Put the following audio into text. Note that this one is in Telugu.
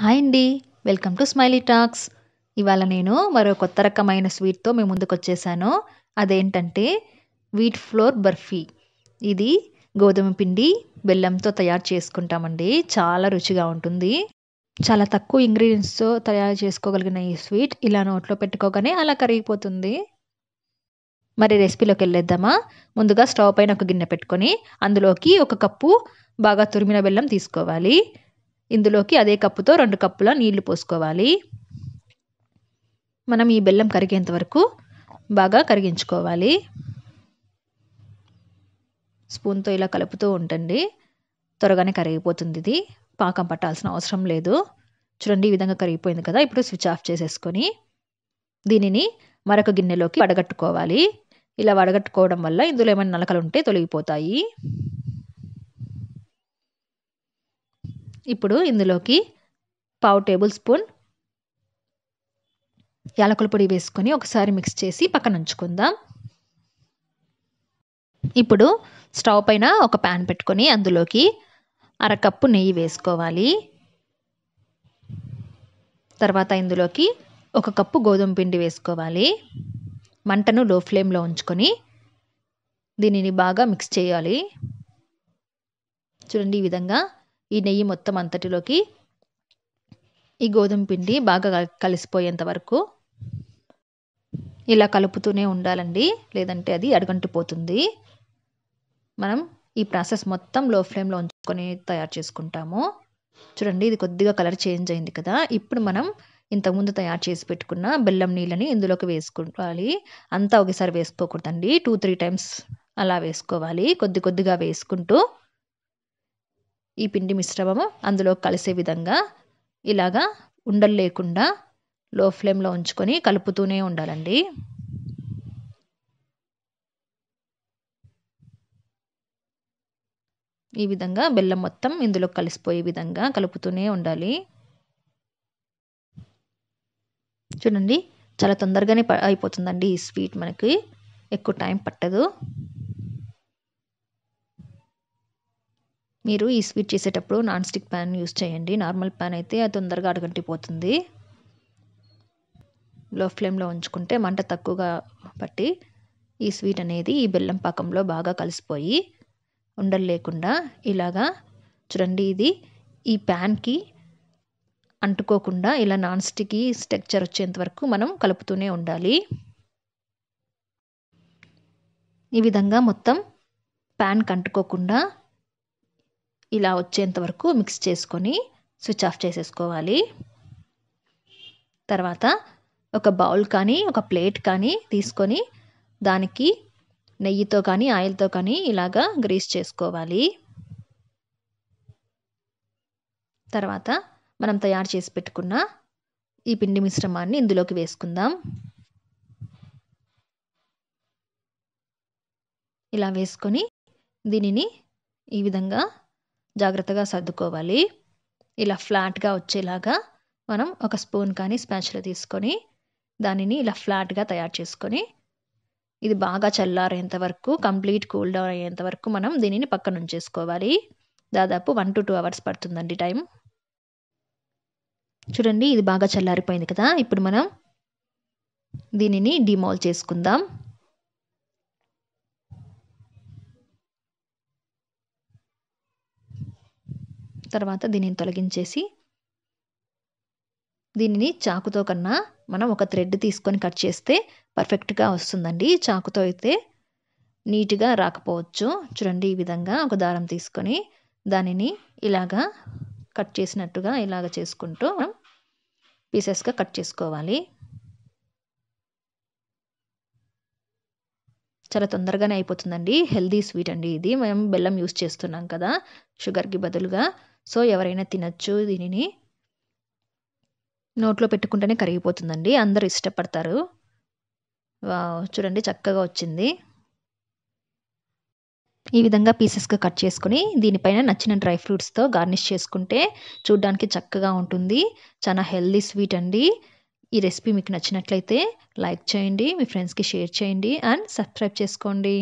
హాయ్ అండి వెల్కమ్ టు స్మైలీ టాక్స్ ఇవాళ నేను మరో కొత్త రకమైన స్వీట్తో మేము ముందుకు వచ్చేసాను అదేంటంటే వీట్ ఫ్లోర్ బర్ఫీ ఇది గోధుమ పిండి బెల్లంతో తయారు చేసుకుంటామండి చాలా రుచిగా ఉంటుంది చాలా తక్కువ ఇంగ్రీడియంట్స్తో తయారు చేసుకోగలిగిన ఈ స్వీట్ ఇలా నోట్లో పెట్టుకోగానే అలా కరిగిపోతుంది మరి రెసిపీలోకి వెళ్ళేద్దామా ముందుగా స్టవ్ పైన ఒక గిన్నె పెట్టుకొని అందులోకి ఒక కప్పు బాగా తురిమిన బెల్లం తీసుకోవాలి ఇందులోకి అదే కప్పుతో రెండు కప్పుల నీళ్లు పోసుకోవాలి మనం ఈ బెల్లం కరిగేంత వరకు బాగా కరిగించుకోవాలి స్పూన్తో ఇలా కలుపుతూ ఉండండి త్వరగానే కరిగిపోతుంది ఇది పాకం పట్టాల్సిన అవసరం లేదు చూడండి ఈ విధంగా కరిగిపోయింది కదా ఇప్పుడు స్విచ్ ఆఫ్ చేసేసుకొని దీనిని మరొక గిన్నెలోకి వడగట్టుకోవాలి ఇలా వడగట్టుకోవడం వల్ల ఇందులో ఏమైనా నలకలు ఉంటే తొలగిపోతాయి ఇప్పుడు ఇందులోకి పావు టేబుల్ స్పూన్ యాలకుల పొడి వేసుకొని ఒకసారి మిక్స్ చేసి పక్కన ఉంచుకుందాం ఇప్పుడు స్టవ్ పైన ఒక ప్యాన్ పెట్టుకొని అందులోకి అరకప్పు నెయ్యి వేసుకోవాలి తర్వాత ఇందులోకి ఒక కప్పు గోధుమ పిండి వేసుకోవాలి మంటను లో ఫ్లేమ్లో ఉంచుకొని దీనిని బాగా మిక్స్ చేయాలి చూడండి ఈ విధంగా ఈ నెయ్యి మొత్తం అంతటిలోకి ఈ గోధుమ పిండి బాగా కలిసిపోయేంత వరకు ఇలా కలుపుతూనే ఉండాలండి లేదంటే అది పోతుంది మనం ఈ ప్రాసెస్ మొత్తం లో ఫ్లేమ్లో ఉంచుకొని తయారు చేసుకుంటాము చూడండి ఇది కొద్దిగా కలర్ చేంజ్ అయింది కదా ఇప్పుడు మనం ఇంతకుముందు తయారు చేసి పెట్టుకున్న బెల్లం నీళ్ళని ఇందులోకి వేసుకోవాలి అంతా ఒకేసారి వేసుకోకూడదండి టూ త్రీ టైమ్స్ అలా వేసుకోవాలి కొద్ది కొద్దిగా వేసుకుంటూ ఈ పిండి మిశ్రమము అందులో కలిసే విధంగా ఇలాగా ఉండలు లేకుండా లో ఫ్లేమ్లో ఉంచుకొని కలుపుతూనే ఉండాలండి ఈ విధంగా బెల్లం మొత్తం ఇందులో కలిసిపోయే విధంగా కలుపుతూనే ఉండాలి చూడండి చాలా తొందరగానే అయిపోతుందండి ఈ స్వీట్ మనకి ఎక్కువ టైం పట్టదు మీరు ఈ స్వీట్ చేసేటప్పుడు నాన్ స్టిక్ ప్యాన్ యూస్ చేయండి నార్మల్ ప్యాన్ అయితే అది తొందరగా అడగంటిపోతుంది లో ఫ్లేమ్లో ఉంచుకుంటే మంట తక్కువగా పట్టి ఈ స్వీట్ అనేది ఈ బెల్లం పాకంలో బాగా కలిసిపోయి ఉండలు లేకుండా ఇలాగా చూడండి ఇది ఈ ప్యాన్కి అంటుకోకుండా ఇలా నాన్ స్టిక్ స్ట్రక్చర్ వచ్చేంత వరకు మనం కలుపుతూనే ఉండాలి ఈ విధంగా మొత్తం ప్యాన్కి అంటుకోకుండా ఇలా వచ్చేంత వరకు మిక్స్ చేసుకొని స్విచ్ ఆఫ్ చేసేసుకోవాలి తర్వాత ఒక బౌల్ కానీ ఒక ప్లేట్ కానీ తీసుకొని దానికి నెయ్యితో కానీ ఆయిల్తో కానీ ఇలాగా గ్రీస్ చేసుకోవాలి తర్వాత మనం తయారు చేసి పెట్టుకున్న ఈ పిండి మిశ్రమాన్ని ఇందులోకి వేసుకుందాం ఇలా వేసుకొని దీనిని ఈ విధంగా జాగ్రత్తగా సర్దుకోవాలి ఇలా ఫ్లాట్గా వచ్చేలాగా మనం ఒక స్పూన్ కానీ స్పాచ్లో తీసుకొని దానిని ఇలా ఫ్లాట్గా తయారు చేసుకొని ఇది బాగా చల్లారేంత వరకు కంప్లీట్ కూల్ డౌన్ అయ్యేంత వరకు మనం దీనిని పక్కన ఉంచేసుకోవాలి దాదాపు వన్ టు టూ అవర్స్ పడుతుందండి టైం చూడండి ఇది బాగా చల్లారిపోయింది కదా ఇప్పుడు మనం దీనిని డిమాల్ చేసుకుందాం తర్వాత దీనిని తొలగించేసి దీనిని చాకుతో కన్నా మనం ఒక థ్రెడ్ తీసుకొని కట్ చేస్తే పర్ఫెక్ట్గా వస్తుందండి చాకుతో అయితే నీట్గా రాకపోవచ్చు చూడండి ఈ విధంగా ఒక దారం తీసుకొని దానిని ఇలాగా కట్ చేసినట్టుగా ఇలాగ చేసుకుంటూ మనం పీసెస్గా కట్ చేసుకోవాలి చాలా తొందరగానే అయిపోతుందండి హెల్దీ స్వీట్ అండి ఇది మనం బెల్లం యూస్ చేస్తున్నాం కదా షుగర్కి బదులుగా సో ఎవరైనా తినచ్చు దీనిని నోట్లో పెట్టుకుంటేనే కరిగిపోతుందండి అందరూ ఇష్టపడతారు చూడండి చక్కగా వచ్చింది ఈ విధంగా పీసెస్గా కట్ చేసుకుని దీనిపైన నచ్చిన డ్రై ఫ్రూట్స్తో గార్నిష్ చేసుకుంటే చూడ్డానికి చక్కగా ఉంటుంది చాలా హెల్దీ స్వీట్ అండి ఈ రెసిపీ మీకు నచ్చినట్లయితే లైక్ చేయండి మీ ఫ్రెండ్స్కి షేర్ చేయండి అండ్ సబ్స్క్రైబ్ చేసుకోండి